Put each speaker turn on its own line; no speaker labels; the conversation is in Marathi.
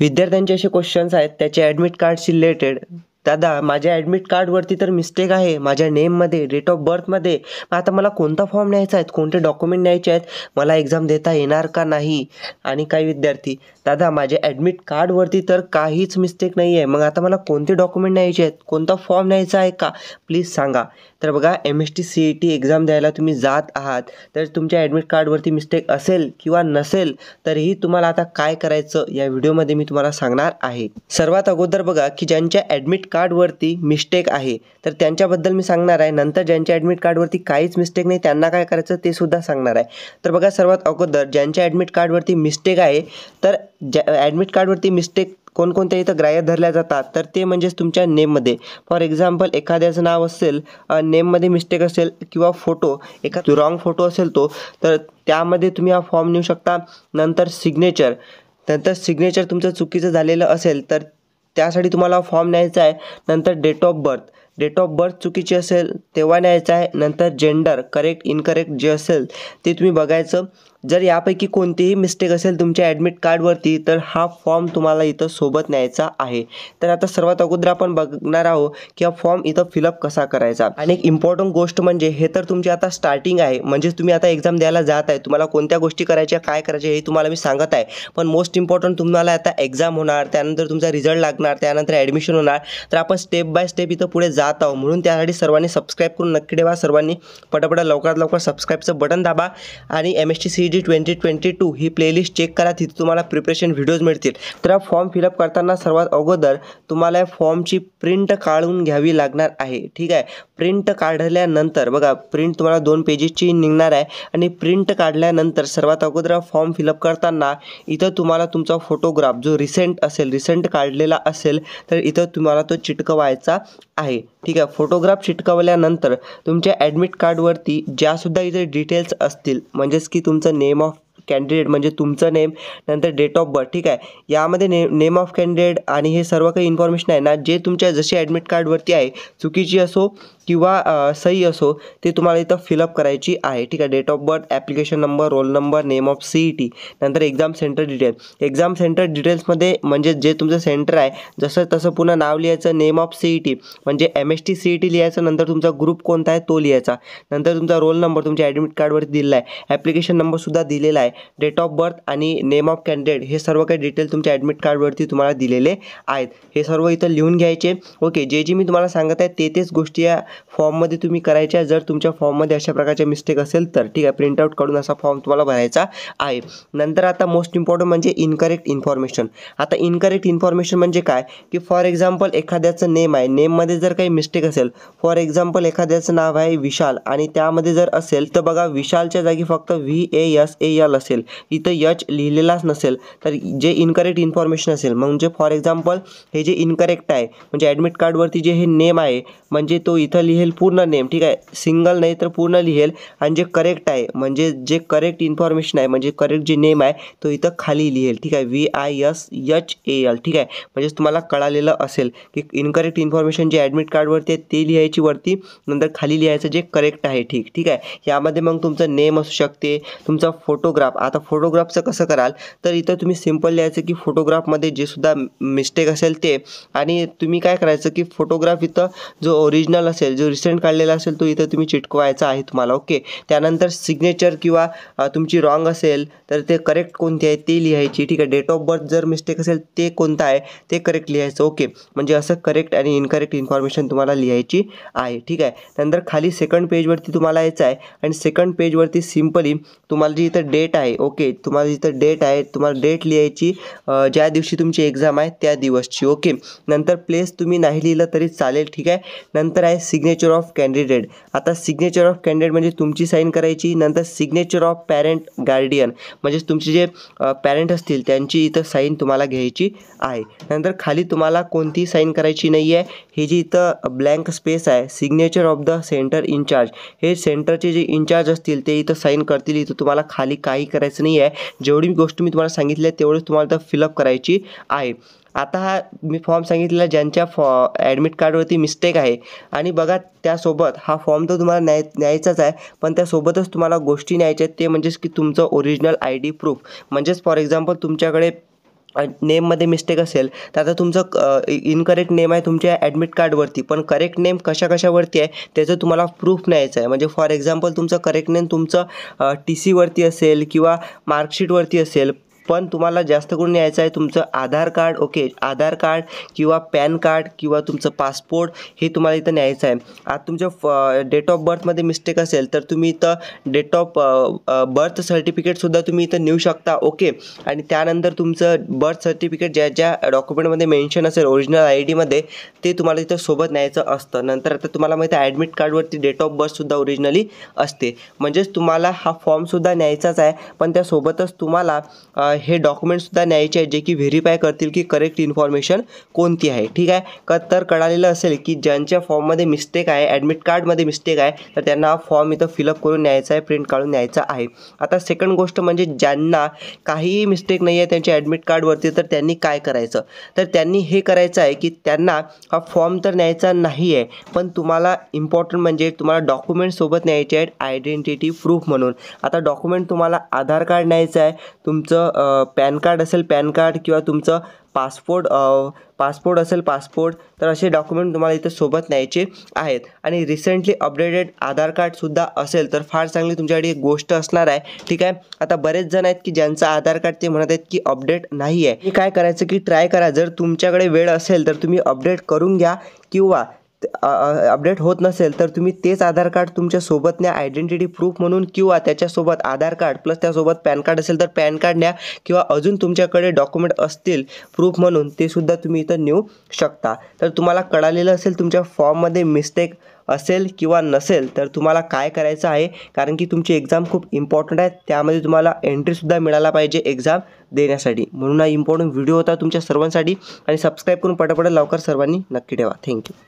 विद्यार्थ्यांचे असे क्वेश्चन्स आहेत त्याचे ॲडमिट कार्डशी रिलेटेड दादा माझ्या ॲडमिट कार्डवरती तर मिस्टेक आहे माझ्या नेममध्ये डेट ऑफ बर्थमध्ये मग आता मला कोणता फॉर्म न्यायचा आहेत कोणते डॉक्युमेंट न्यायचे आहेत मला एक्झाम देता येणार का नाही आणि काही विद्यार्थी दादा माझ्या ॲडमिट कार्डवरती तर काहीच मिस्टेक नाही आहे मग आता मला कोणते डॉक्युमेंट न्यायचे आहेत कोणता फॉर्म न्यायचा आहे का प्लीज सांगा तर बघा M S T C E T exam द्यायला तुम्ही जात आहात तर तुमच्या ॲडमिट कार्डवरती मिस्टेक असेल किंवा नसेल तरीही तुम्हाला आता काय करायचं या व्हिडिओमध्ये मी तुम्हाला सांगणार आहे सर्वात अगोदर बघा की ज्यांच्या ॲडमिट कार्डवरती मिस्टेक आहे तर त्यांच्याबद्दल मी सांगणार आहे नंतर ज्यांच्या ॲडमिट कार्डवरती काहीच मिस्टेक नाही त्यांना काय करायचं ते सुद्धा सांगणार आहे तर बघा सर्वात अगोदर ज्यांच्या ॲडमिट कार्डवरती मिस्टेक आहे तर ज्या ॲडमिट कार्डवरती मिस्टेक कोणकोणत्या इथं ग्राह्य धरल्या जातात तर ते म्हणजेच तुमच्या नेममध्ये फॉर एक्झाम्पल एखाद्याचं नाव असेल नेममध्ये मिस्टेक असेल किंवा फोटो एखाद रॉंग फोटो असेल तो तर त्यामध्ये तुम्ही हा फॉर्म नेऊ शकता नंतर सिग्नेचर नंतर सिग्नेचर तुमचं चुकीचं झालेलं असेल तर त्यासाठी तुम्हाला फॉर्म न्यायचा आहे नंतर date of birth date of birth चुकीची असेल तेव्हा न्यायचा आहे नंतर जेंडर करेक्ट इनकरेक्ट जे असेल ते तुम्ही बघायचं जर यापैकी कोणतीही मिस्टेक असेल तुमच्या ॲडमिट कार्डवरती तर हा फॉर्म तुम्हाला इथं सोबत न्यायचा आहे तर आता सर्वात अगोदर आपण बघणार आहोत की हा फॉर्म इथं फिलअप कसा करायचा आणि एक इम्पॉर्टंट गोष्ट म्हणजे हे तर तुमची आता स्टार्टिंग आहे म्हणजे तुम्ही आता एक्झाम द्यायला जात आहे तुम्हाला कोणत्या गोष्टी करायच्या काय करायचे हे तुम्हाला मी सांगत आहे पण मोस्ट इम्पॉर्टंट तुम्हाला आता एक्झाम होणार त्यानंतर तुमचा रिझल्ट लागणार त्यानंतर ॲडमिशन होणार तर आपण स्टेप बाय स्टेप इथं पुढे जा जात आहो म्हणून त्यासाठी सर्वांनी सबस्क्राईब करून नक्की ठेवा सर्वांनी पटापट लवकरात लवकर सबस्क्राईबचं बटन दाबा आणि M S T C G twenty twenty two ही प्लेलिस्ट चेक करा तिथे तुम्हाला प्रिपरेशन व्हिडिओज मिळतील तर हा फॉर्म फिलअप करताना सर्वात अगोदर तुम्हाला या फॉर्मची प्रिंट काढून घ्यावी लागणार आहे ठीक आहे प्रिंट काढल्यानंतर बघा प्रिंट तुम्हाला दोन पेजेसची निघणार आहे आणि प्रिंट काढल्यानंतर सर्वात अगोदर फॉर्म फिलअप करताना इथं तुम्हाला तुमचा फोटोग्राफ जो रिसेंट असेल रिसेंट काढलेला असेल तर इथं तुम्हाला तो चिटकवायचा आहे ठीक आहे फोटोग्राफ चिटकवल्यानंतर तुमच्या ॲडमिट कार्डवरती ज्यासुद्धा इथे डिटेल्स असतील म्हणजेच की तुमचं नेम ऑफ कॅन्डिडेट म्हणजे तुमचं नेम नंतर डेट ऑफ बर्थ ठीक आहे यामध्ये ने नेम ऑफ कॅन्डिडेट आणि हे सर्व काही इन्फॉर्मेशन आहे ना जे तुमच्या जशी ॲडमिट कार्डवरती आहे चुकीची असो किंवा सही असो ते तुम्हाला इथं फिलअप करायची आहे ठीक आहे date of birth application number roll number name of C E T नंतर exam centre detail exam centre डिटेल्समध्ये म्हणजे जे तुमचं सेंटर आहे जसं तसं पुन्हा नाव लिहायचं name of C E T म्हणजे M S T C E T लिहायचं नंतर तुमचा ग्रुप कोणता आहे तो लिहायचा नंतर तुमचा रोल नंबर तुमच्या ॲडमिट कार्डवरती दिलेला आहे ॲप्लिकेशन नंबरसुद्धा दिलेला आहे डेट ऑफ बर्थ आणि नेम ऑफ कॅन्डिडेट हे सर्व काही डिटेल तुमच्या ॲडमिट कार्डवरती तुम्हाला दिलेले आहेत हे सर्व इथं लिहून घ्यायचे ओके जे जे मी तुम्हाला सांगत आहे ते तेच गोष्टी या फॉर्ममध्ये तुम्ही करायच्या जर तुमच्या फॉर्ममध्ये अशा प्रकारचे मिस्टेक असेल तर ठीक आहे प्रिंटआउट काढून असा फॉर्म तुम्हाला भरायचा आहे नंतर आता मोस्ट इम्पॉर्टंट म्हणजे इनकरेक्ट इन्फॉर्मेशन आता इनकरेक्ट इन्फॉर्मेशन म्हणजे काय की फॉर एक्झाम्पल एखाद्याचं नेम आहे नेममध्ये जर काही मिस्टेक असेल फॉर एक्झाम्पल एखाद्याचं नाव आहे विशाल आणि त्यामध्ये जर असेल तर बघा विशालच्या जागी फक्त V A S A L असेल इथं यच लिहिलेलाच नसेल तर जे इनकरेक्ट इन्फॉर्मेशन असेल म्हणजे फॉर एक्झाम्पल हे जे इनकरेक्ट आहे म्हणजे ॲडमिट कार्डवरती जे हे नेम आहे म्हणजे तो इथं लिहेल पूर्ण नेम ठीक आहे सिंगल नाही तर पूर्ण लिहेल आणि जे करेक्ट आहे म्हणजे जे करेक्ट इन्फॉर्मेशन आहे म्हणजे करेक्ट जे नेम आहे तो इथं खाली लिहेल ठीक आहे V I S H A L ठीक आहे म्हणजेच तुम्हाला कळालेलं असेल की इनकरेक्ट इन्फॉर्मेशन जे ॲडमिट कार्डवरती आहे ते लिहायची वरती नंतर खाली लिहायचं जे करेक्ट आहे ठीक ठीक आहे यामध्ये मग तुमचं नेम असू शकते तुमचा फोटोग्राफ आता फोटोग्राफचं कसं कराल तर इथं तुम्ही सिम्पल लिहायचं की फोटोग्राफमध्ये जे सुद्धा मिस्टेक असेल ते आणि तुम्ही काय करायचं की फोटोग्राफ इथं जो ओरिजिनल असेल जो रिसेंट काढलेला असेल तो इथं तुम्ही चिटकवायचा आहे तुम्हाला ओके त्यानंतर सिग्नेचर किंवा तुमची रॉंग असेल तर ते करेक्ट कोणती आहे ती लिहायची ठीक आहे डेट ऑफ बर्थ जर मिस्टेक असेल ते कोणतं आहे ते करेक्ट लिहायचं ओके म्हणजे असं करेक्ट आणि इनकरेक्ट इन्फॉर्मेशन तुम्हाला लिहायची आहे ठीक आहे नंतर खाली सेकंड पेजवरती तुम्हाला यायचं आहे आणि सेकंड पेजवरती सिम्पली तुम्हाला जी इथं डेट आहे ओके तुम्हाला जिथं डेट आहे तुम्हाला डेट लिहायची ज्या दिवशी तुमची एक्झाम आहे त्या दिवसची ओके नंतर प्लेस तुम्ही नाही लिहिलं तरी चालेल ठीक आहे नंतर आहे सिग्न सिग्नेचर ऑफ कॅन्डिडेट आता सिग्नेचर ऑफ कॅन्डिडेट म्हणजे तुमची साईन करायची नंतर सिग्नेचर ऑफ पॅरेंट गार्डियन म्हणजेच तुमचे जे पॅरेंट असतील त्यांची इथं साईन तुम्हाला घ्यायची आहे नंतर खाली तुम्हाला कोणतीही साईन करायची नाही आहे हे जी इथं ब्लँक स्पेस आहे signature of the centre incharge हे सेंटरचे जे इन्चार्ज असतील ते इथं साईन करतील इथं तुम्हाला खाली काही करायचं नाही आहे जेवढी गोष्ट मी तुम्हाला सांगितली आहे तेवढीच तुम्हाला इथं फिलअप करायची आहे आता हा मी फॉर्म सांगितलेला ज्यांच्या फॉ ॲडमिट कार्डवरती मिस्टेक आहे आणि बघा त्यासोबत हा फॉर्म तर तुम्हाला न्याय न्यायचाच आहे पण त्यासोबतच तुम्हाला गोष्टी न्यायच्या आहेत ते म्हणजेच की तुमचं ओरिजिनल आय डी प्रूफ म्हणजेच फॉर एक्झाम्पल तुमच्याकडे नेममध्ये मिस्टेक असेल तर आता तुमचं इनकरेक्ट नेम आहे तुमच्या ॲडमिट कार्डवरती पण करेक्ट नेम कशा कशावरती आहे त्याचं तुम्हाला प्रूफ न्यायचं आहे म्हणजे फॉर एक्झाम्पल तुमचं करेक्ट नेम तुमचं टी सीवरती असेल किंवा मार्कशीटवरती असेल पण तुम्हाला जास्त करून यायचं आहे तुमचं Aadhaar card okay Aadhaar card किंवा पॅन कार्ड किंवा तुमचं पासपोर्ट हे तुम्हाला इथं न्यायचं आहे आता तुमच्या फ डेट ऑफ बर्थमध्ये मिस्टेक असेल तर तुम्ही इथं डेट ऑफ बर्थ सर्टिफिकेटसुद्धा तुम्ही इथं नेऊ शकता ओके आणि त्यानंतर तुमचं बर्थ सर्टिफिकेट ज्या ज्या डॉक्युमेंटमध्ये मेन्शन असेल ओरिजिनल आय डीमध्ये ते तुम्हाला इथं सोबत न्यायचं असतं नंतर आता तुम्हाला माहिती आहे ॲडमिट कार्डवरती डेट ऑफ बर्थसुद्धा ओरिजिनली असते म्हणजेच तुम्हाला हा फॉर्मसुद्धा न्यायचाच आहे पण त्यासोबतच तुम्हाला हे डॉक्युमेंटसुद्धा न्यायचे आहेत जे की व्हेरीफाय करतील की करेक्ट इन्फॉर्मेशन कोणती आहे ठीक आहे क तर कळालेलं असेल की ज्यांच्या फॉर्ममध्ये मिस्टेक आहे ॲडमिट कार्डमध्ये मिस्टेक आहे तर त्यांना हा फॉर्म इथं फिलअप करून न्यायचा आहे प्रिंट काढून न्यायचा आहे आता सेकंड गोष्ट म्हणजे ज्यांना काहीही मिस्टेक नाही आहे त्यांच्या ॲडमिट कार्डवरती तर त्यांनी काय करायचं तर त्यांनी हे करायचं आहे की त्यांना हा फॉर्म तर न्यायचा नाही आहे पण तुम्हाला इम्पॉर्टंट म्हणजे तुम्हाला डॉक्युमेंटसोबत न्यायचे आहेत आयडेंटिटी प्रूफ म्हणून आता डॉक्युमेंट तुम्हाला आधार कार्ड न्यायचं आहे तुमचं पॅन कार्ड असेल पॅन कार्ड किंवा तुमचं पासपोर्ट पासपोर्ट असेल पासपोर्ट तर असे डॉक्युमेंट तुम्हाला इथं सोबत न्यायचे आहेत आणि रिसेंटली अपडेटेड आधार कार्डसुद्धा असेल तर फार चांगली तुमच्याकडे एक गोष्ट असणार आहे ठीक आहे आता बरेच जण आहेत की ज्यांचं आधार कार्ड ते म्हणत आहेत की अपडेट नाही आहे काय करायचं की ट्राय करा जर तुमच्याकडे वेळ असेल तर तुम्ही अपडेट करून घ्या किंवा अपडेट होत नसेल तर तुम्ही तेच आधार कार्ड तुमच्या न्या आयडेंटिटी प्रूफ म्हणून किंवा त्याच्यासोबत आधार कार्ड प्लस त्यासोबत पॅन कार्ड असेल तर पॅन कार्ड न्या किंवा अजून तुमच्याकडे डॉक्युमेंट असतील प्रूफ म्हणून ते सुद्धा तुम्ही इथं नेऊ शकता तर तुम्हाला कळालेलं असेल तुमच्या फॉर्ममध्ये मिस्टेक असेल किंवा नसेल तर तुम्हाला काय करायचं आहे कारण की तुमची एक्झाम खूप इम्पॉर्टंट आहे त्यामध्ये तुम्हाला एंट्रीसुद्धा मिळाला पाहिजे एक्झाम देण्यासाठी म्हणून हा इम्पॉर्टंट व्हिडिओ होता तुमच्या सर्वांसाठी आणि सबस्क्राईब करून पटापट लवकर सर्वांनी नक्की ठेवा थँक्यू